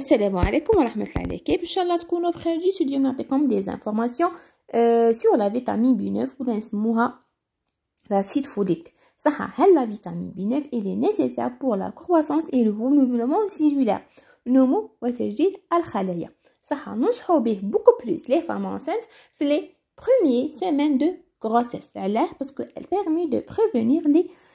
C'est alaikum wa rahmatullahi wa barakatuh chalat, que nous prenons des informations euh, sur la vitamine B9 ou l'acide foudite. Hein, la vitamine B9 est nécessaire pour la croissance et le renouvellement cellulaire. Hein, nous sommes protégés d'Alkhaleya. Cela nous aide beaucoup plus les femmes enceintes les premières semaines de grossesse. parce qu'elle permet de prévenir les...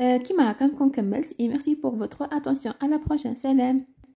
Euh, Kimara Kankung et merci pour votre attention à la prochaine scène.